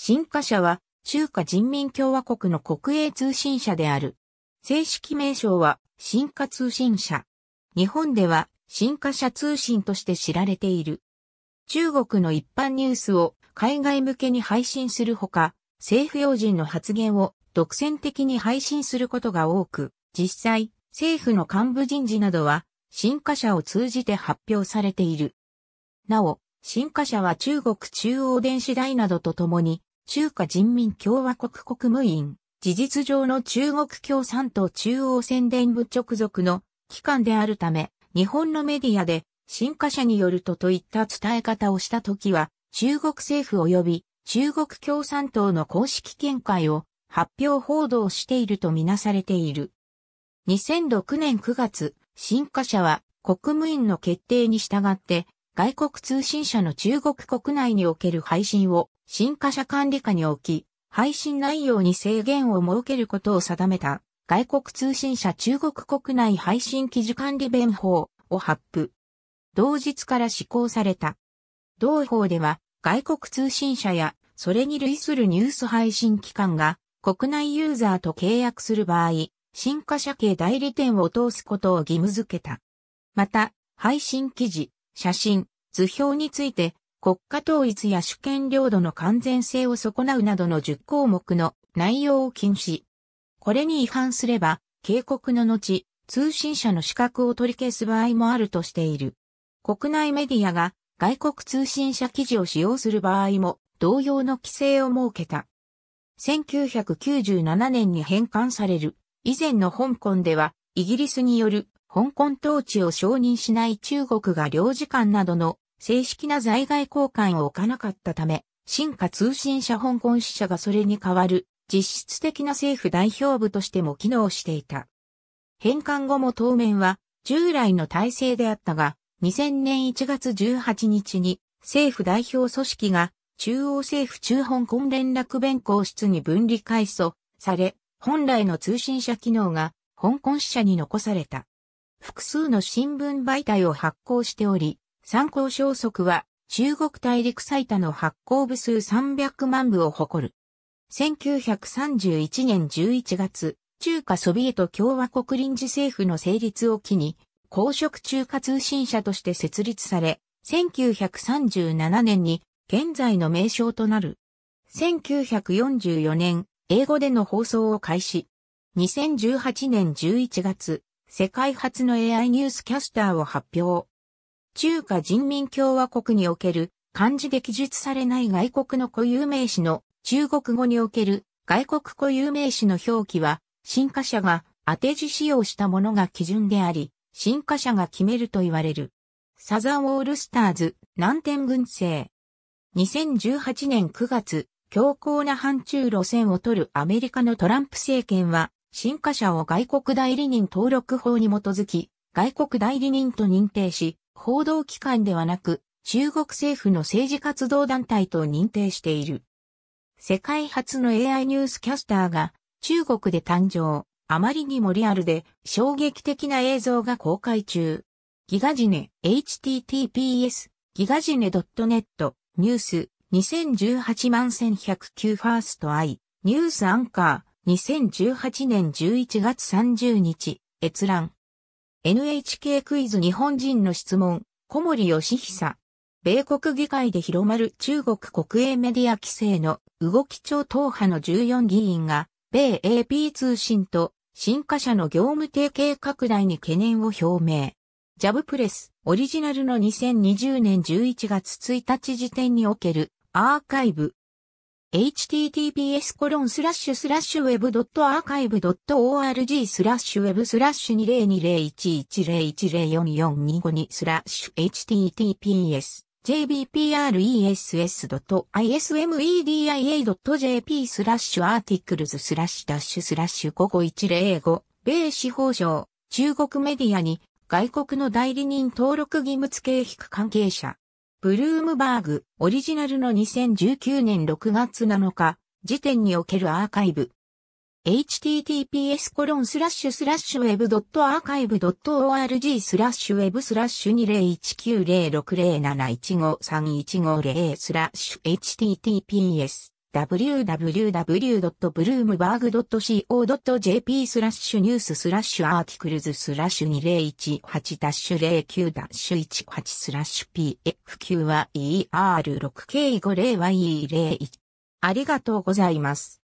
新華社は中華人民共和国の国営通信社である。正式名称は新華通信社。日本では新華社通信として知られている。中国の一般ニュースを海外向けに配信するほか、政府要人の発言を独占的に配信することが多く、実際、政府の幹部人事などは、新華社を通じて発表されている。なお、新華社は中国中央電子台などとともに、中華人民共和国国務院、事実上の中国共産党中央宣伝部直属の機関であるため、日本のメディアで、新華社によるとといった伝え方をした時は、中国政府及び中国共産党の公式見解を発表報道しているとみなされている。2006年9月、新華社は国務院の決定に従って外国通信社の中国国内における配信を新華社管理下に置き、配信内容に制限を設けることを定めた外国通信社中国国内配信記事管理弁法を発布。同日から施行された。同法では外国通信社やそれに類するニュース配信機関が国内ユーザーと契約する場合、新華社系代理店を通すことを義務付けた。また、配信記事、写真、図表について国家統一や主権領土の完全性を損なうなどの10項目の内容を禁止。これに違反すれば、警告の後、通信社の資格を取り消す場合もあるとしている。国内メディアが外国通信社記事を使用する場合も同様の規制を設けた。1997年に返還される以前の香港ではイギリスによる香港統治を承認しない中国が領事館などの正式な在外交換を置かなかったため、新華通信社香港支社がそれに代わる実質的な政府代表部としても機能していた。返還後も当面は従来の体制であったが、2000年1月18日に政府代表組織が中央政府中香港連絡弁公室に分離改組され、本来の通信社機能が香港支社に残された。複数の新聞媒体を発行しており、参考消息は中国大陸最多の発行部数300万部を誇る。1931年11月、中華ソビエト共和国臨時政府の成立を機に、公職中華通信社として設立され、1937年に現在の名称となる。1944年、英語での放送を開始。2018年11月、世界初の AI ニュースキャスターを発表。中華人民共和国における漢字で記述されない外国の固有名詞の中国語における外国固有名詞の表記は、進化者が当て字使用したものが基準であり、進化者が決めると言われる。サザンオールスターズ、南天軍政。2018年9月、強硬な反中路線を取るアメリカのトランプ政権は、進化者を外国代理人登録法に基づき、外国代理人と認定し、報道機関ではなく、中国政府の政治活動団体と認定している。世界初の AI ニュースキャスターが中国で誕生。あまりにもリアルで衝撃的な映像が公開中。ギガジネ https ギガジネ .net ニュース2018万1109ファーストアイニュースアンカー2018年11月30日閲覧 NHK クイズ日本人の質問、小森義久。米国議会で広まる中国国営メディア規制の動き超党派の14議員が、米 AP 通信と新華社の業務提携拡大に懸念を表明。ジャブプレス、オリジナルの2020年11月1日時点におけるアーカイブ、https コロンスラッシュスラッシュウェブドットアーカイブドット org スラッシュウェブスラッシュ20201101044252スラッシュ https jbpress.ismedia.jp スラッシュアーティクルズスラッシュダッシュスラッシュ午後1 0 5米司法省中国メディアに外国の代理人登録義務付けく関係者ブルームバーグ、オリジナルの2019年6月7日、時点におけるアーカイブ。https コロンスラッシュスラッシュウェブドットアーカイブドット org スラッシュウェブスラッシュ20190607153150スラッシュ https www.bloomberg.co.jp スラッシュニューススラッシュアーティクルズスラッシュ2018-09-18スラッシュ PFQ は ER6K50YE01。ありがとうございます。